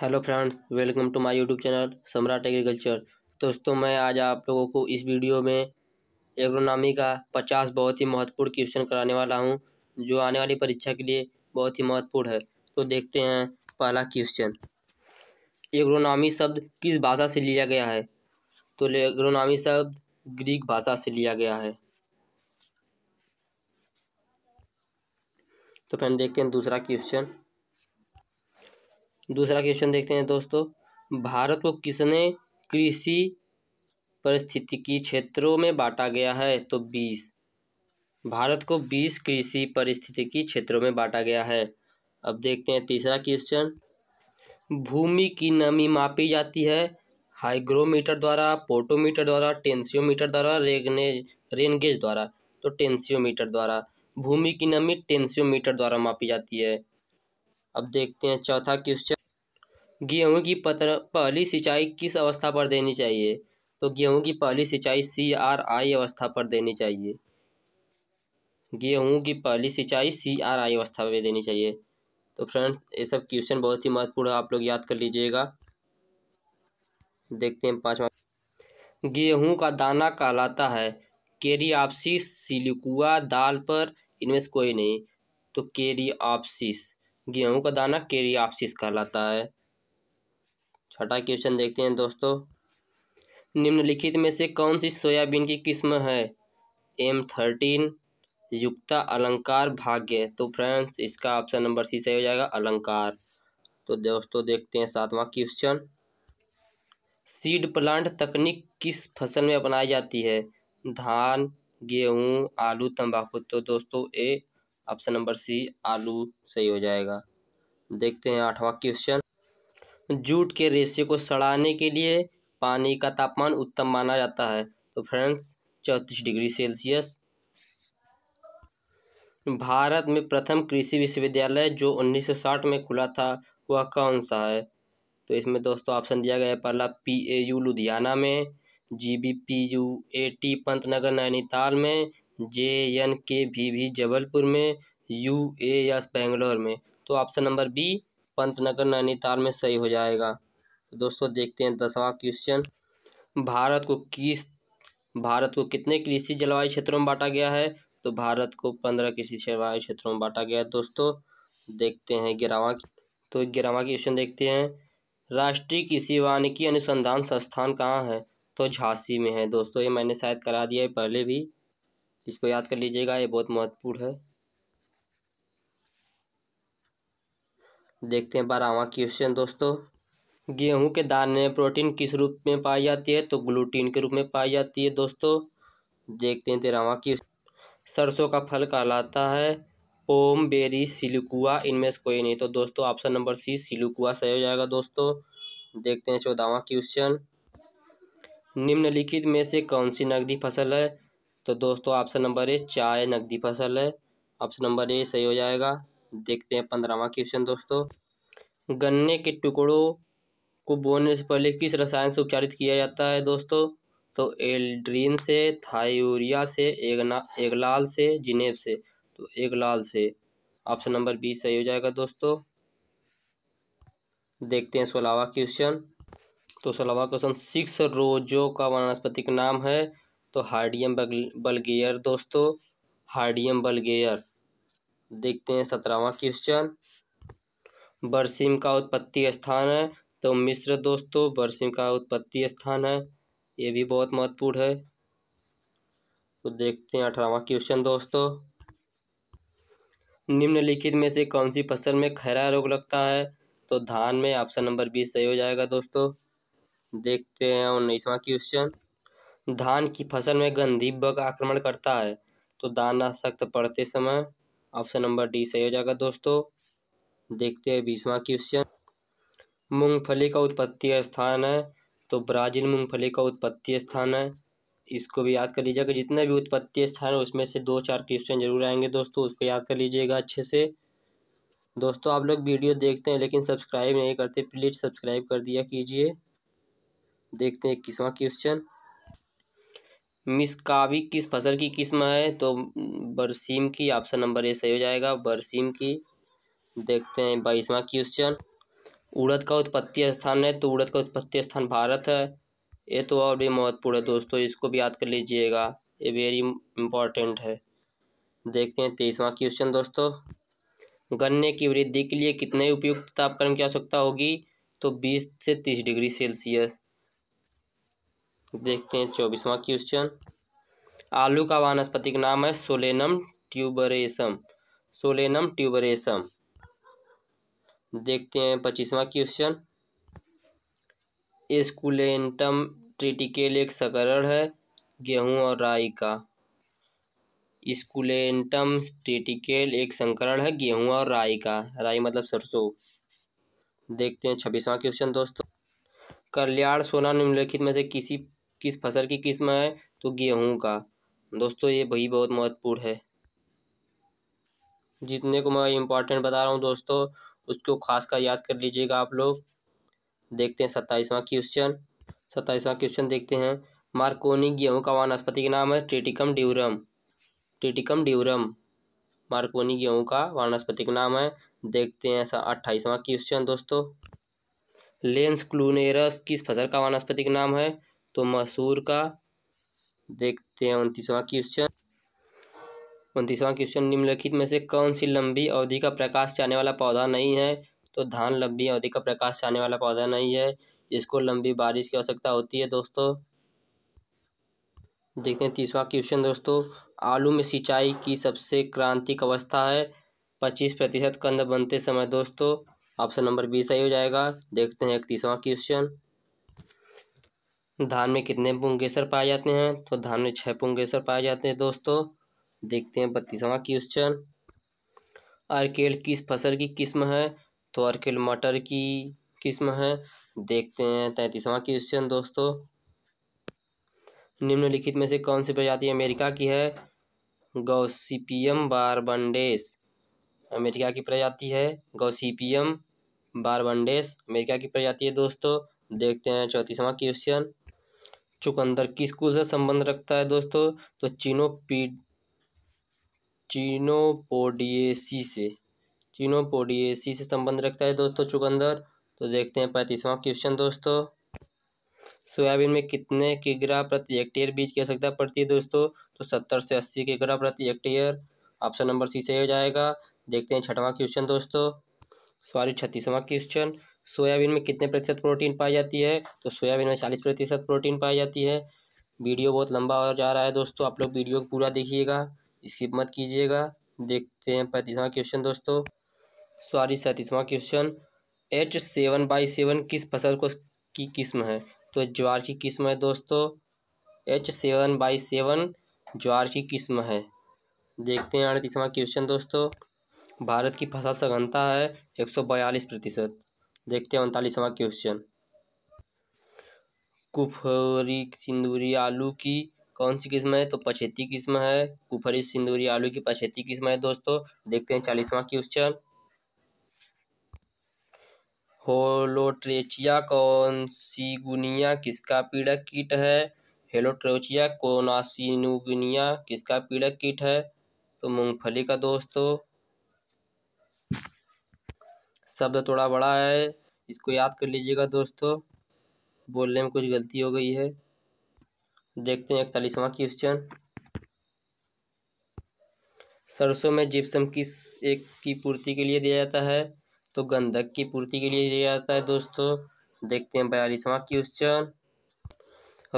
hello friends welcome to my YouTube channel Samrat Agriculture दोस्तों मैं आज आप लोगों को इस वीडियो में एग्रोनॉमी का पचास बहुत ही महत्वपूर्ण क्वेश्चन कराने वाला हूं जो आने वाली परीक्षा के लिए बहुत ही महत्वपूर्ण है तो देखते हैं पहला क्वेश्चन एग्रोनॉमी शब्द किस भाषा से लिया गया है तो एग्रोनॉमी शब्द ग्रीक भाषा से लिया गया है तो फ्रेंड देखते हैं दूसरा क्वेश्चन दूसरा क्वेश्चन देखते हैं दोस्तों भारत को किसने कृषि परिस्थितिकी क्षेत्रों में बांटा गया है तो बीस भारत को बीस कृषि परिस्थितिकी क्षेत्रों में बांटा गया है अब देखते हैं तीसरा क्वेश्चन भूमि की नमी मापी जाती है हाइग्रोमीटर द्वारा पोटोमीटर द्वारा टेंसियोमीटर द्वारा रेगने रेनगेज द्वारा तो टेंसियोमीटर द्वारा भूमि की नमी टेंसियोमीटर द्वारा मापी जाती है अब देखते हैं चौथा क्वेश्चन गेहूँ की पत्र पहली सिंचाई किस अवस्था पर देनी चाहिए तो गेहूँ की पहली सिंचाई सी आर आई अवस्था पर देनी चाहिए गेहूँ की पहली सिंचाई सी आर आई अवस्था पर देनी चाहिए तो फ्रेंड्स ये सब क्वेश्चन बहुत ही महत्वपूर्ण है आप लोग याद कर लीजिएगा देखते हैं पाँचवा गेहूँ का दाना कहलाता है केरी आपसिस सिलिकुआ दाल पर इनमें से कोई नहीं तो आपसिस गेहूँ का दाना केरी आपसिस कहलाता है छठा क्वेश्चन देखते हैं दोस्तों निम्नलिखित में से कौन सी सोयाबीन की किस्म है एम थर्टीन युक्ता अलंकार भाग्य तो फ्रेंड्स इसका ऑप्शन नंबर सी सही हो जाएगा अलंकार तो दोस्तों देखते हैं सातवां क्वेश्चन सीड प्लांट तकनीक किस फसल में अपनाई जाती है धान गेहूं आलू तंबाकू तो दोस्तों ए ऑप्शन नंबर सी आलू सही हो जाएगा देखते हैं आठवां क्वेश्चन जूट के रेशे को सड़ाने के लिए पानी का तापमान उत्तम माना जाता है तो फ्रेंड्स चौंतीस डिग्री सेल्सियस भारत में प्रथम कृषि विश्वविद्यालय जो 1960 में खुला था वह कौन सा है तो इसमें दोस्तों ऑप्शन दिया गया है पहला पी ए यू लुधियाना में G B P U A T Pantnagar Nainital में जे एन के भी भी जबलपुर में यू ए एस बेंगलोर में तो option number B Pantnagar Nainital में सही हो जाएगा तो दोस्तों देखते हैं दसवां क्वेश्चन भारत को किस भारत को कितने कृषि जलवायु क्षेत्रों में बांटा गया है तो भारत को पंद्रह कृषि जलवायु क्षेत्रों में बांटा गया है दोस्तों देखते हैं ग्यारहवा तो ग्यारहवा क्वेश्चन देखते हैं राष्ट्रीय कृषि वानिकी अनुसंधान संस्थान कहाँ है तो झांसी में है दोस्तों ये मैंने शायद करा दिया है पहले भी इसको याद कर लीजिएगा ये बहुत महत्वपूर्ण है देखते हैं बारहवा क्वेश्चन दोस्तों गेहूं के दाने में प्रोटीन किस रूप में पाई जाती है तो ग्लूटीन के रूप में पाई जाती है दोस्तों देखते हैं तेरहवा क्वेश्चन सरसों का फल कहलाता है पोम बेरी सिलुकुआ इनमें से कोई नहीं तो दोस्तों ऑप्शन नंबर सी सिलुकुआ सही हो जाएगा दोस्तों देखते हैं चौदहवा क्वेश्चन निम्नलिखित में से कौन सी नकदी फसल है तो दोस्तों ऑप्शन नंबर ए चाय नकदी फसल है ऑप्शन नंबर ए सही हो जाएगा देखते हैं पंद्रहवा क्वेश्चन दोस्तों गन्ने के टुकड़ों को बोने से पहले किस रसायन से उपचारित किया जाता है दोस्तों तो एल्ड्रीन से थायूरिया से एगना एगलाल से जिनेब से तो एगलाल से ऑप्शन नंबर बी सही हो जाएगा दोस्तों देखते हैं सोलहवा क्वेश्चन तो सोलहवा क्वेश्चन सिक्स रोजो का वनस्पतिक नाम है तो हार्डियम बल्गेयर दोस्तों हार्डियम बल्गेयर देखते हैं सत्रहवा क्वेश्चन बरसीम का उत्पत्ति स्थान है तो मिस्र दोस्तों बरसीम का उत्पत्ति स्थान है ये भी बहुत महत्वपूर्ण है तो देखते हैं अठारहवा क्वेश्चन दोस्तों निम्नलिखित में से कौन सी फसल में खैरा रोग लगता है तो धान में ऑप्शन नंबर बीस सही हो जाएगा दोस्तों देखते हैं उन्नीसवा क्वेश्चन धान की फसल में गंधी बग आक्रमण करता है तो दानाशक्त पड़ते समय ऑप्शन नंबर डी सही हो जाएगा दोस्तों देखते हैं बीसवा क्वेश्चन मूंगफली का उत्पत्ति स्थान है तो ब्राज़ील मूंगफली का उत्पत्ति स्थान है इसको भी याद कर लीजिएगा जितने भी उत्पत्ति स्थान है उसमें से दो चार क्वेश्चन जरूर आएंगे दोस्तों उसको याद कर लीजिएगा अच्छे से दोस्तों आप लोग वीडियो देखते हैं लेकिन सब्सक्राइब नहीं करते प्लीज़ सब्सक्राइब कर दिया कीजिए देखते हैं इक्कीसवा क्वेश्चन मिसकाविक किस फसल की किस्म है तो बरसीम की ऑप्शन नंबर ए सही हो जाएगा बरसीम की देखते हैं बाईसवा क्वेश्चन उड़द का उत्पत्ति स्थान है तो उड़द का उत्पत्ति स्थान भारत है ये तो और भी महत्वपूर्ण है दोस्तों इसको भी याद कर लीजिएगा ये वेरी इम्पोर्टेंट है देखते हैं तेईसवा क्वेश्चन दोस्तों गन्ने की वृद्धि के लिए कितने उपयुक्त तापक्रम की आवश्यकता होगी तो बीस से तीस डिग्री सेल्सियस देखते हैं चौबीसवा क्वेश्चन आलू का वानस्पतिक नाम है सोलेनम ट्यूबरेसम सोलेनम ट्यूबरेसम देखते हैं पच्चीसवा क्वेश्चन एस्कुलेंटम ट्रिटिकेल एक सकरण है गेहूं और राई का स्कुलेंटम ट्रिटिकेल एक संकरण है गेहूं और राई का राई मतलब सरसों देखते हैं छब्बीसवा क्वेश्चन दोस्तों कल्याण सोना निम्नलिखित में से किसी किस फसल की किस्म है तो गेहूं का दोस्तों ये भी बहुत महत्वपूर्ण है जितने को मैं इम्पोर्टेंट बता रहा हूँ दोस्तों उसको खास कर याद कर लीजिएगा आप लोग देखते हैं सत्ताईसवां क्वेश्चन सत्ताईसवां क्वेश्चन देखते हैं मार्कोनी गेहूं का वनस्पति का नाम है Triticum durum Triticum durum macaroni गेहूं का वनस्पति का नाम है देखते हैं अट्ठाईसवां क्वेश्चन दोस्तों लेंस क्लूनेरस किस फसल का वनस्पति का नाम है तो मसूर का देखते हैं उनतीसवां क्वेश्चन उनतीसवां क्वेश्चन निम्नलिखित में से कौन सी लंबी अवधि का प्रकाश चाहने वाला पौधा नहीं है तो धान लंबी अवधि का प्रकाश चाहने वाला पौधा नहीं है इसको लंबी बारिश की आवश्यकता होती है दोस्तों देखते हैं तीसवा क्वेश्चन दोस्तों आलू में सिंचाई की सबसे क्रांतिक अवस्था है पच्चीस प्रतिशत कंद बनते समय दोस्तों ऑप्शन नंबर बी सही हो जाएगा देखते हैं इकतीसवां क्वेश्चन धान में कितने पुंगेसर पाए जाते हैं तो धान में छः पुंगेसर पाए जाते हैं दोस्तों देखते हैं बत्तीसवा क्वेश्चन अर्केल किस फसल की किस्म है तो अर्केल मटर की किस्म है देखते हैं तैतीसवा क्वेश्चन दोस्तों निम्नलिखित में से कौन सी प्रजाति अमेरिका की है गौसीपियम बारबंडेस अमेरिका की प्रजाति है गौसीपियम बारबंडेस अमेरिका की प्रजाति है दोस्तों देखते हैं चौंतीसवा क्वेश्चन चुकंदर किस कुल से संबंध रखता है दोस्तों तो चीनोपी चीनोपोडिएसी से चीनोपोडिएसी से संबंध रखता है दोस्तों चुकंदर तो देखते हैं पैंतीसवां क्वेश्चन दोस्तों सोयाबीन में कितने किग्रा प्रति हेक्टेयर बीज की आवश्यकता पड़ती है दोस्तों तो सत्तर से अस्सी किग्रा प्रति हेक्टेयर ऑप्शन नंबर सी सही हो जाएगा देखते हैं छठवां क्वेश्चन दोस्तों सॉरी छत्तीसवां क्वेश्चन सोयाबीन में कितने प्रतिशत प्रोटीन पाई जाती है तो सोयाबीन में चालीस प्रतिशत प्रोटीन पाई जाती है वीडियो बहुत लंबा हो जा रहा है दोस्तों आप लोग वीडियो को पूरा देखिएगा स्किप मत कीजिएगा देखते हैं पैंतीसवां क्वेश्चन दोस्तों सॉरी सैंतीसवां question H seven by seven किस फसल को की किस्म है तो ज्वार की किस्म है दोस्तों एच सेवन बाई सेवन ज्वार की किस्म है देखते हैं अड़तीसवां क्वेश्चन दोस्तों भारत की फसल सघनता है एक सौ बयालीस प्रतिशत देखते हैं उनतालीसवा क्वेश्चन कुफरी सिंदूरी आलू की कौन सी किस्म है तो पछेती किस्म है कुफरी सिंदूरी आलू की पछेती किस्म है दोस्तों देखते हैं चालीसवा क्वेश्चन होलोट्रेचिया कौनसीगुनिया किसका पीड़क कीट है हेलोट्रोचिया कोनासिनुगुनिया किसका पीड़क कीट है तो मूंगफली का दोस्तों शब्द थोड़ा बड़ा है इसको याद कर लीजिएगा दोस्तों बोलने में कुछ गलती हो गई है देखते हैं इकतालीसवा क्वेश्चन सरसों में जिप्सम किस एक की पूर्ति के लिए दिया जाता है तो गंधक की पूर्ति के लिए दिया जाता है दोस्तों देखते हैं बयालीसवा क्वेश्चन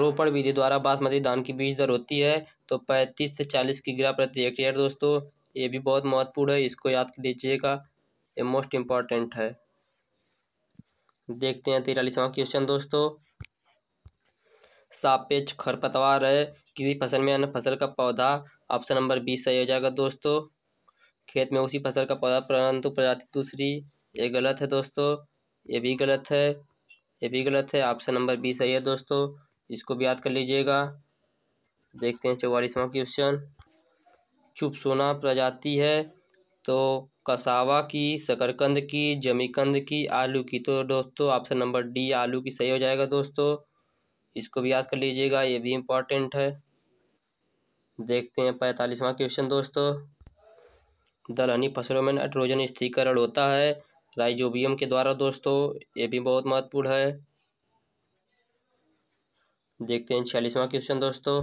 रोपण विधि द्वारा बासमती धान की बीज दर होती है तो पैंतीस से चालीस की ग्रह प्रति हेक्टेयर दोस्तों ये भी बहुत महत्वपूर्ण है इसको याद कर लीजिएगा ये मोस्ट इम्पॉर्टेंट है देखते हैं तिरालीसवा क्वेश्चन दोस्तों सापेक्ष खरपतवार है किसी फसल में अन्य फसल का पौधा ऑप्शन नंबर बीस सही हो जाएगा दोस्तों खेत में उसी फसल का पौधा परंतु प्रजाति दूसरी ये गलत है दोस्तों ये भी गलत है ये भी गलत है ऑप्शन नंबर बी सही है दोस्तों इसको भी याद कर लीजिएगा देखते हैं चौवालीसवा क्वेश्चन चुप सोना प्रजाति है तो कसावा की शकरकंद की जमीकंद की आलू की तो दोस्तों ऑप्शन नंबर डी आलू की सही हो जाएगा दोस्तों इसको भी याद कर लीजिएगा ये भी इम्पॉर्टेंट है देखते हैं पैंतालीसवां क्वेश्चन दोस्तों दलहनी फसलों में नाइट्रोजन स्थिरीकरण होता है राइजोबियम के द्वारा दोस्तों ये भी बहुत महत्वपूर्ण है देखते हैं छियालीसवां क्वेश्चन दोस्तों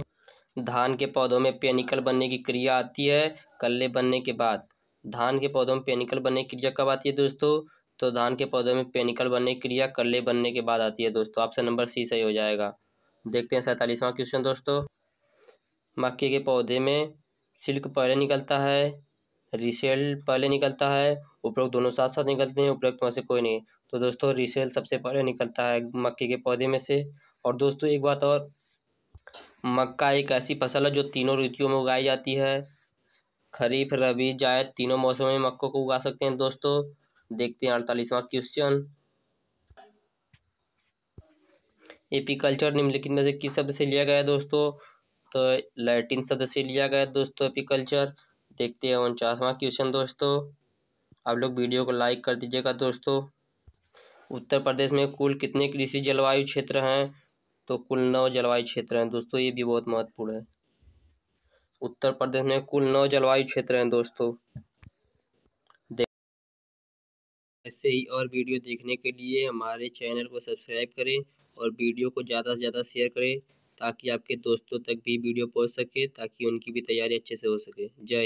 धान के पौधों में पेनिकल बनने की क्रिया आती है कल्ले बनने के बाद धान के पौधों में पेनिकल बनने की क्रिया कब आती है दोस्तों तो धान के पौधों में पेनिकल बनने की क्रिया कल्ले बनने के बाद आती है दोस्तों ऑप्शन नंबर सी सही हो जाएगा देखते हैं सैंतालीसवां क्वेश्चन दोस्तों मक्के के पौधे में सिल्क पहले निकलता है रिसेल पहले निकलता है उपरोक्त दोनों साथ साथ निकलते हैं उपरोक्त में से कोई नहीं तो दोस्तों रिसेल सबसे पहले निकलता है मक्के के पौधे में से और दोस्तों एक बात और मक्का एक ऐसी फसल है जो तीनों ऋतुओं में उगाई जाती है खरीफ रबी जायद तीनों मौसमों में मक्कों को उगा सकते हैं दोस्तों देखते हैं अड़तालीसवा क्वेश्चन एपीकल्चर निम्नलिखित में से किस शब्द से लिया गया है दोस्तों तो लैटिन शब्द से लिया गया है दोस्तों एपीकल्चर देखते हैं उनचासवा क्वेश्चन दोस्तों आप लोग वीडियो को लाइक कर दीजिएगा दोस्तों उत्तर प्रदेश में कुल कितने कृषि जलवायु क्षेत्र हैं तो कुल नौ जलवायु क्षेत्र हैं दोस्तों ये भी बहुत महत्वपूर्ण है उत्तर प्रदेश में कुल नौ जलवायु क्षेत्र हैं दोस्तों ऐसे ही और वीडियो देखने के लिए हमारे चैनल को सब्सक्राइब करें और वीडियो को ज़्यादा से ज़्यादा शेयर करें ताकि आपके दोस्तों तक भी वीडियो पहुंच सके ताकि उनकी भी तैयारी अच्छे से हो सके जय